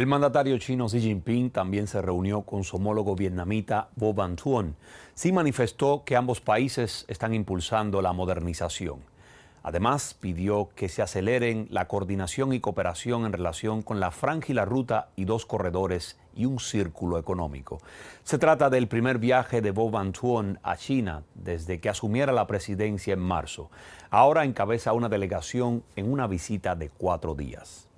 El mandatario chino Xi Jinping también se reunió con su homólogo vietnamita Bo Van Tuon. Sí manifestó que ambos países están impulsando la modernización. Además, pidió que se aceleren la coordinación y cooperación en relación con la franja ruta y dos corredores y un círculo económico. Se trata del primer viaje de Bo Van a China desde que asumiera la presidencia en marzo. Ahora encabeza una delegación en una visita de cuatro días.